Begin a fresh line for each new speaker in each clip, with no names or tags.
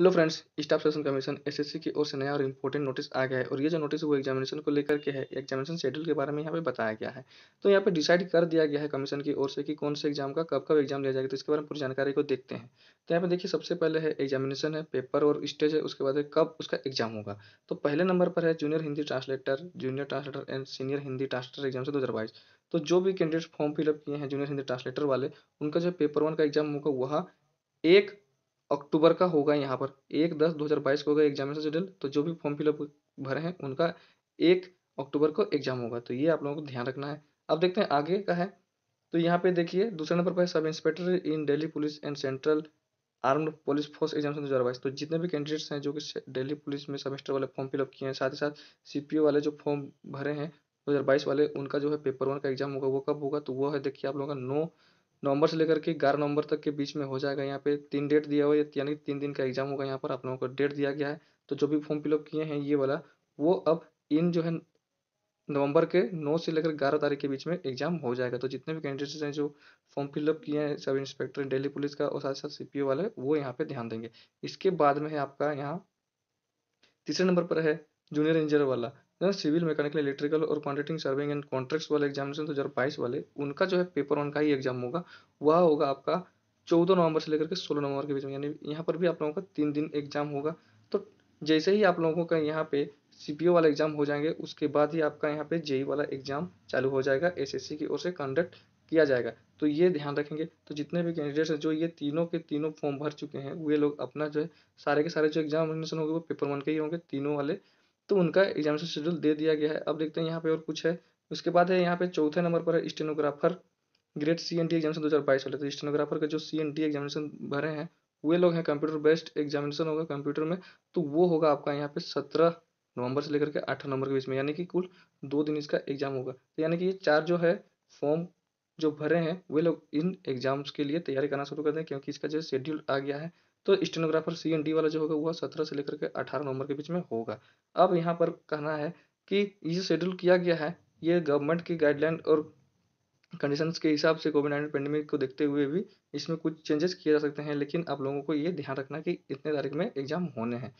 hello friends staff selection commission SSC की ओर से नया और इम्पोर्टेंट नोटिस आ गया है और ये जो नोटिस वो एग्जामिनेशन को लेकर के है एग्जामिनेशन शेड्यूल के बारे में यहाँ पे बताया गया है तो यहाँ पे डिसाइड कर दिया गया है कमीशन की ओर से कि कौन से एग्जाम का कब कब एग्जाम लिया जाएगा तो इसके बारे में पूरी जानकारी को देखते हैं तो यहाँ पे देखिए सबसे पहले है एग्जामिनेशन है पेपर और स्टेज है उसके बाद कब उसका एग्जाम होगा तो पहले नंबर पर है junior Hindi translator junior translator and senior Hindi translator exam से दो तो जो भी कैंडिडेट फॉर्म फिलअप किए हैं जूनियर हिंदी ट्रांसलेटर वाले उनका जो पेपर वन का एग्जाम होगा वह एक अक्टूबर का होगा यहाँ पर एक दस दो हज़ार बाईस को होगा एग्जामिनेशन शेड्यूल तो जो भी फॉर्म फिलअप भरे हैं उनका एक अक्टूबर को एग्जाम होगा तो ये आप लोगों को ध्यान रखना है अब देखते हैं आगे का है तो यहाँ पे देखिए दूसरे नंबर पर sub inspector in daily police and central armed police force examination दो हज़ार बाईस तो जितने भी कैंडिडेट्स हैं जो कि डेली पुलिस में सेमेस्टर वाले फॉर्म फिलअप किए हैं साथ ही साथ सीपीओ वाले जो फॉर्म भरे हैं दो हज़ार बाईस वाले उनका जो है पेपर वन का एग्जाम होगा वो कब होगा तो वो है देखिए आप लोगों का नौ नवंबर से लेकर के ग्यारह नवंबर तक के बीच में हो जाएगा यहाँ पे तीन डेट दिया हुआ है यानी तीन दिन का एग्जाम होगा यहाँ पर आप लोगों को डेट दिया गया है तो जो भी फॉर्म फिलअप किए हैं ये वाला वो अब इन जो है नवंबर के 9 से लेकर 11 तारीख के बीच में एग्जाम हो जाएगा तो जितने भी कैंडिडेट्स हैं जो फॉर्म फिलअप किए हैं सब इंस्पेक्टर दिल्ली पुलिस का और साथ साथ सी वाले वो यहाँ पे ध्यान देंगे इसके बाद में है आपका यहाँ तीसरे नंबर पर है जूनियर इंजीनियर वाला जैसे सिविल मैकेनिकल इलेक्ट्रिकल और कॉन्ट्रेक्टिंग सर्विंग एंड कॉन्ट्रैक्ट्स वाले एग्जामिनेशन दो हज़ार बाईस वाले उनका जो है पेपर वन का ही एग्जाम होगा वह होगा आपका चौदह नवंबर से लेकर के सोलह नवंबर के बीच में यानी यहाँ पर भी आप लोगों का तीन दिन एग्जाम होगा तो जैसे ही आप लोगों का यहाँ पे सी वाला एग्जाम हो जाएंगे उसके बाद ही आपका यहाँ पे जेई वाला एग्जाम चालू हो जाएगा सी की ओर से कंडक्ट किया जाएगा तो ये ध्यान रखेंगे तो जितने भी कैंडिडेट्स हैं जो ये तीनों के तीनों फॉर्म भर चुके हैं वे लोग अपना जो है सारे के सारे जो एग्जामिनेशन होंगे वो पेपर वन के ही होंगे तीनों वाले तो उनका एग्जामिनेशन शेड्यूल दे दिया गया है अब देखते हैं यहाँ पे और कुछ है उसके बाद है यहाँ पे चौथे नंबर पर है stenographer grade C and D examination दो हज़ार बाईस वाले तो स्टेनोग्राफर के जो सी एन टी एग्जामिनेशन भरे हैं वे लोग हैं कंप्यूटर बेस्ड एग्जामिनेशन होगा कंप्यूटर में तो वो होगा आपका यहाँ पे सत्रह नवंबर से लेकर के आठ नवंबर के बीच में यानी कि कुल दो दिन इसका एग्जाम होगा तो यानी कि ये चार जो है फॉर्म जो भरे हैं वे लोग इन एग्ज़ाम्स के लिए तैयारी करना शुरू कर दें क्योंकि इसका जो शेड्यूल आ गया है तो स्टेनोग्राफर सी एन डी वाला जो होगा वह सत्रह से लेकर के अठारह नवंबर के बीच में होगा अब यहाँ पर कहना है कि ये शेड्यूल किया गया है ये गवर्नमेंट की गाइडलाइन और कंडीशंस के हिसाब से कोविड नाइन्टीन पेंडेमिक को देखते हुए भी इसमें कुछ चेंजेस किए जा सकते हैं लेकिन आप लोगों को ये ध्यान रखना कि इतने तारीख में एग्जाम होने हैं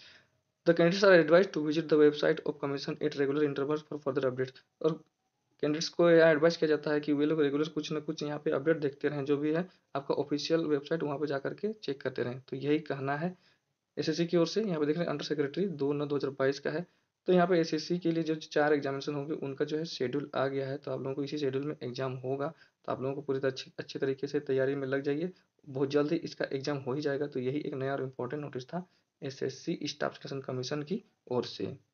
the candidates are advised to visit the website of commission at regular intervals for further updates और कैंडिडेट्स को यह एडवाइस किया जाता है कि वे लोग रेगुलर कुछ ना कुछ यहाँ पे अपडेट देखते रहें जो भी है आपका ऑफिशियल वेबसाइट वहाँ पे जा करके चेक करते रहें तो यही कहना है एसएससी की ओर से यहाँ पे देख रहे हैं अंडर सेक्रेटरी दो नौ दो हज़ार बाईस का है तो यहाँ पे एसएससी के लिए जो चार एग्जामिनेशन होंगे उनका जो है शेड्यूल आ गया है तो आप लोगों को इसी शेड्यूल में एग्जाम होगा तो आप लोगों को पूरी तरह अच्छे तरीके से तैयारी में लग जाइए बहुत जल्दी इसका एग्जाम हो ही जाएगा तो यही एक नया और इम्पोर्टेंट नोटिस था सी स्टाफ सिलेक्शन कमीशन की ओर से